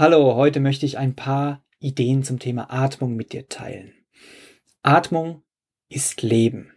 Hallo, heute möchte ich ein paar Ideen zum Thema Atmung mit dir teilen. Atmung ist Leben.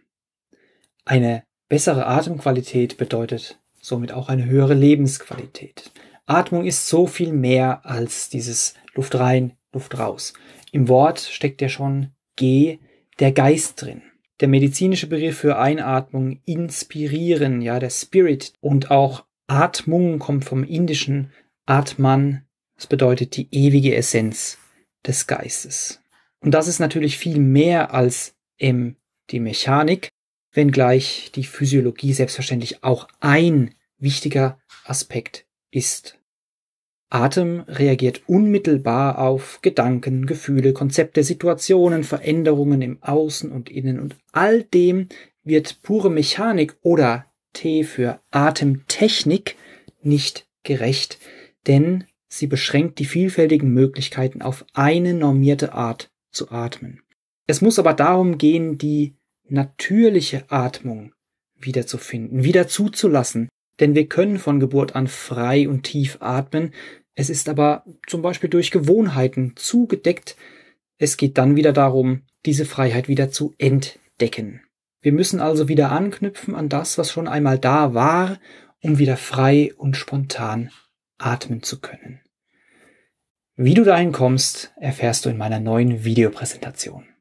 Eine bessere Atemqualität bedeutet somit auch eine höhere Lebensqualität. Atmung ist so viel mehr als dieses Luft rein, Luft raus. Im Wort steckt ja schon G, der Geist drin. Der medizinische Begriff für Einatmung, inspirieren, ja, der Spirit und auch Atmung kommt vom indischen Atman, das bedeutet die ewige Essenz des Geistes. Und das ist natürlich viel mehr als M die Mechanik, wenngleich die Physiologie selbstverständlich auch ein wichtiger Aspekt ist. Atem reagiert unmittelbar auf Gedanken, Gefühle, Konzepte, Situationen, Veränderungen im Außen und Innen und all dem wird pure Mechanik oder T für Atemtechnik nicht gerecht, denn Sie beschränkt die vielfältigen Möglichkeiten auf eine normierte Art zu atmen. Es muss aber darum gehen, die natürliche Atmung wiederzufinden, wieder zuzulassen, denn wir können von Geburt an frei und tief atmen, es ist aber zum Beispiel durch Gewohnheiten zugedeckt, es geht dann wieder darum, diese Freiheit wieder zu entdecken. Wir müssen also wieder anknüpfen an das, was schon einmal da war, um wieder frei und spontan atmen zu können. Wie du dahin kommst, erfährst du in meiner neuen Videopräsentation.